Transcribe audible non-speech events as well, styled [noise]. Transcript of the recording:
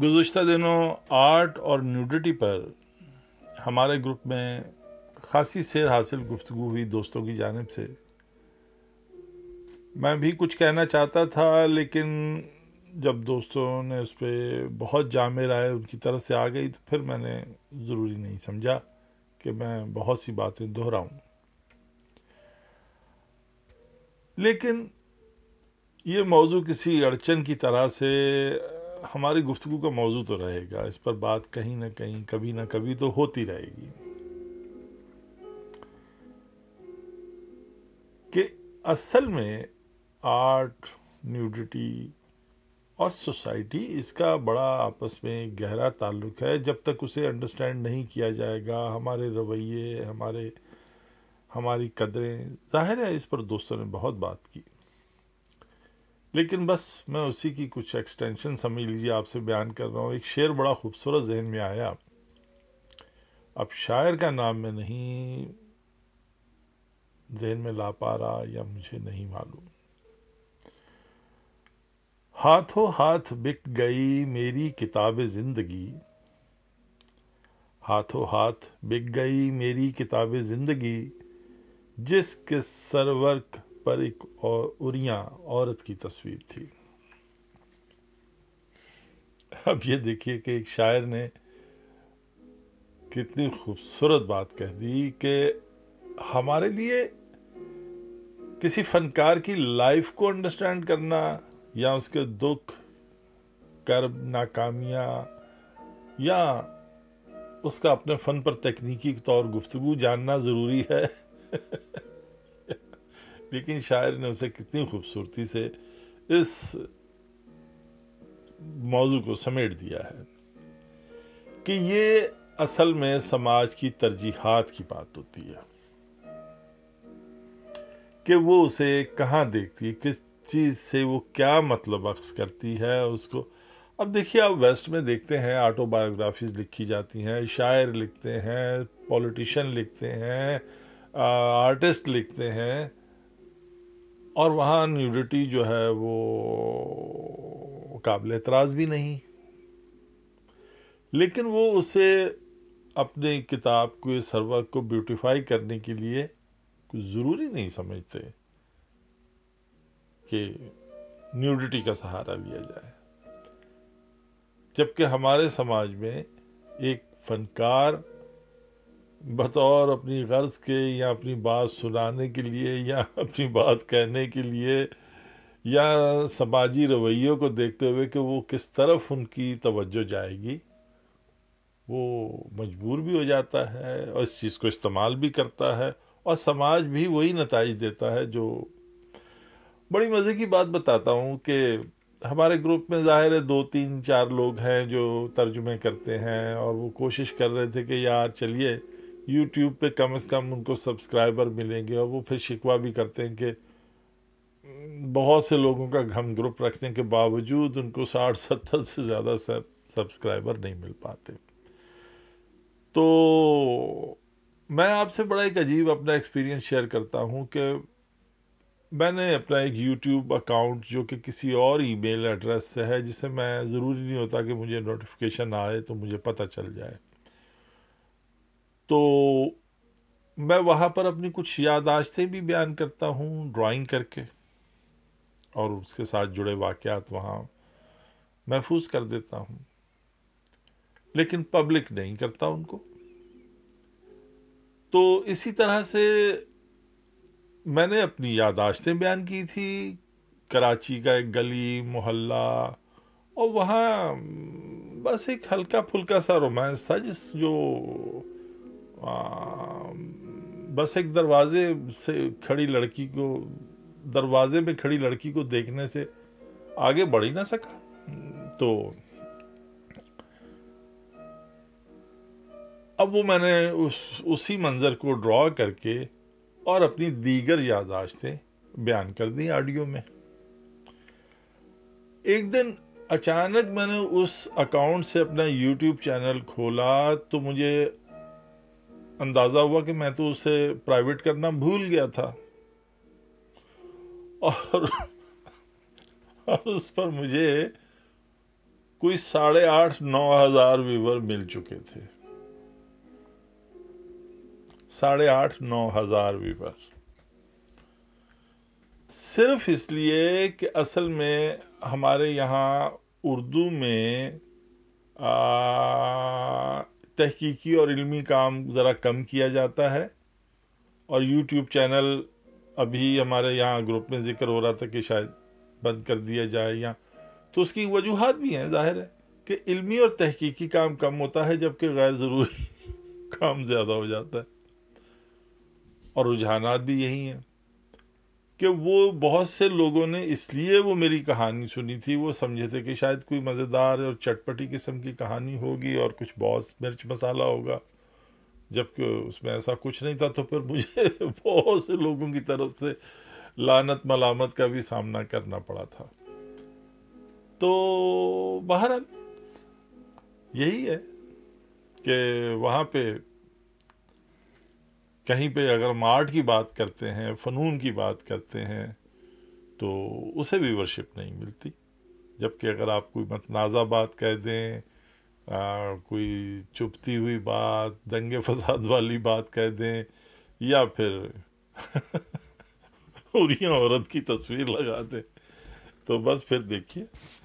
गुज्त दिनों आर्ट और न्यूडिटी पर हमारे ग्रुप में खासी सैर हासिल गुफ्तु हुई दोस्तों की जानब से मैं भी कुछ कहना चाहता था लेकिन जब दोस्तों ने उस पर बहुत जाम राय उनकी तरफ से आ गई तो फिर मैंने ज़रूरी नहीं समझा कि मैं बहुत सी बातें दोहराऊँ लेकिन ये मौजू किसी अड़चन की तरह से हमारी गुफ्तु का मौजू तो रहेगा इस पर बात कहीं ना कहीं कभी ना कभी तो होती रहेगी कि असल में आर्ट न्यूडिटी और सोसाइटी इसका बड़ा आपस में गहरा ताल्लुक है जब तक उसे अंडरस्टैंड नहीं किया जाएगा हमारे रवैये हमारे हमारी कदरें जाहिर है इस पर दोस्तों ने बहुत बात की लेकिन बस मैं उसी की कुछ एक्सटेंशन समझ लीजिए आपसे बयान कर रहा हूँ एक शेर बड़ा खूबसूरत जहन में आया अब शायर का नाम मैं नहीं जहन में ला पा रहा या मुझे नहीं मालूम हाथों हाथ बिक गई मेरी किताब ज़िंदगी हाथों हाथ बिक गई मेरी किताब ज़िंदगी जिसके सरवर्क पर एक और उरिया औरत की तस्वीर थी अब ये देखिए कि एक शायर ने कितनी खूबसूरत बात कह दी कि हमारे लिए किसी फनकार की लाइफ को अंडरस्टैंड करना या उसके दुख कर्म नाकामियाँ या उसका अपने फ़न पर तकनीकी तौर गुफ्तु जानना ज़रूरी है [laughs] लेकिन शायर ने उसे कितनी खूबसूरती से इस मौजू को समेट दिया है कि ये असल में समाज की तरजीहात की बात होती है कि वो उसे कहाँ देखती है किस चीज़ से वो क्या मतलब अक्स करती है उसको अब देखिए आप वेस्ट में देखते हैं ऑटोबायोग्राफीज लिखी जाती हैं शायर लिखते हैं पॉलिटिशियन लिखते हैं आर्टिस्ट लिखते हैं और वहाँ न्यूडिटी जो है वो काबिल एतराज़ भी नहीं लेकिन वो उसे अपने किताब के सर्वर को ब्यूटिफाई करने के लिए कुछ ज़रूरी नहीं समझते कि न्यूडिटी का सहारा लिया जाए जबकि हमारे समाज में एक फनकार बतौर अपनी गर्ज के या अपनी बात सुनाने के लिए या [laughs] अपनी बात कहने के लिए या समाजी रवैयों को देखते हुए कि वो किस तरफ उनकी तवज्जो जाएगी वो मजबूर भी हो जाता है और इस चीज़ को इस्तेमाल भी करता है और समाज भी वही नतज देता है जो बड़ी मज़े की बात बताता हूँ कि हमारे ग्रुप में ज़ाहिर है दो तीन चार लोग हैं जो तर्जुमे करते हैं और वो कोशिश कर रहे थे कि यार चलिए यूट्यूब पे कम से कम उनको सब्सक्राइबर मिलेंगे और वो फिर शिकवा भी करते हैं कि बहुत से लोगों का घम ग्रुप रखने के बावजूद उनको साठ सत्तर से ज़्यादा सब्सक्राइबर नहीं मिल पाते तो मैं आपसे बड़ा एक अजीब अपना एक्सपीरियंस शेयर करता हूँ कि मैंने अपना एक यूट्यूब अकाउंट जो कि किसी और ईमेल एड्रेस से है जिसे मैं ज़रूरी नहीं होता कि मुझे नोटिफिकेशन आए तो मुझे पता चल जाए तो मैं वहाँ पर अपनी कुछ यादाश्तें भी बयान करता हूँ ड्राइंग करके और उसके साथ जुड़े वाक़ात वहाँ महफूज कर देता हूँ लेकिन पब्लिक नहीं करता उनको तो इसी तरह से मैंने अपनी यादाश्तें बयान की थी कराची का एक गली मोहल्ला और वहाँ बस एक हल्का फुल्का सा रोमांस था जिस जो बस एक दरवाजे से खड़ी लड़की को दरवाजे में खड़ी लड़की को देखने से आगे बढ़ ही ना सका तो अब वो मैंने उस उसी मंज़र को ड्रॉ करके और अपनी दीगर यादाश्तें बयान कर दी ऑडियो में एक दिन अचानक मैंने उस अकाउंट से अपना यूट्यूब चैनल खोला तो मुझे अंदाज़ा हुआ कि मैं तो उसे प्राइवेट करना भूल गया था और, उस पर मुझे कोई साढ़े आठ नौ हजार व्यूवर मिल चुके थे साढ़े आठ नौ हजार व्यूवर सिर्फ इसलिए कि असल में हमारे यहाँ उर्दू में आ, तहकीकी और इल्मी काम ज़रा कम किया जाता है और यूट्यूब चैनल अभी हमारे यहाँ ग्रुप में ज़िक्र हो रहा था कि शायद बंद कर दिया जाए या तो उसकी वजूहत भी हैं ज़ाहिर है कि इल्मी और तहकीकी काम कम होता है जबकि गैर ज़रूरी [laughs] काम ज़्यादा हो जाता है और रुझानात भी यही हैं कि वो बहुत से लोगों ने इसलिए वो मेरी कहानी सुनी थी वो समझे थे कि शायद कोई मज़ेदार और चटपटी किस्म की कहानी होगी और कुछ बहुत मिर्च मसाला होगा जबकि उसमें ऐसा कुछ नहीं था तो फिर मुझे [laughs] बहुत से लोगों की तरफ से लानत मलामत का भी सामना करना पड़ा था तो बहरहाल यही है कि वहाँ पे कहीं पे अगर हम आर्ट की बात करते हैं फ़नून की बात करते हैं तो उसे भी वर्शिप नहीं मिलती जबकि अगर आप कोई मतनाज़ा बात कह दें आ, कोई चुपती हुई बात दंगे फसाद वाली बात कह दें या फिर [laughs] औरत की तस्वीर लगा दें तो बस फिर देखिए